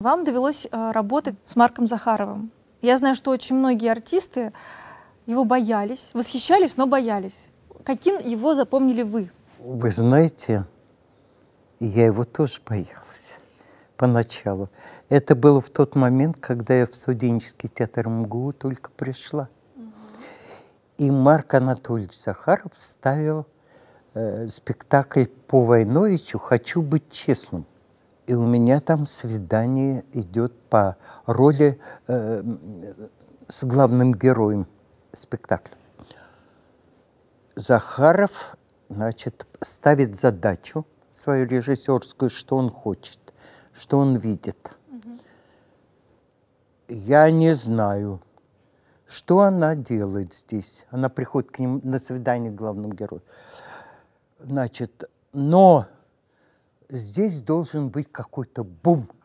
Вам довелось э, работать с Марком Захаровым. Я знаю, что очень многие артисты его боялись, восхищались, но боялись. Каким его запомнили вы? Вы знаете, я его тоже боялся поначалу. Это было в тот момент, когда я в студенческий театр МГУ только пришла. И Марк Анатольевич Захаров ставил э, спектакль по Войновичу «Хочу быть честным» и у меня там свидание идет по роли э, с главным героем спектакля. Захаров, значит, ставит задачу свою режиссерскую, что он хочет, что он видит. Угу. Я не знаю, что она делает здесь. Она приходит к ним на свидание к главному герою. Значит, но здесь должен быть какой-то бум –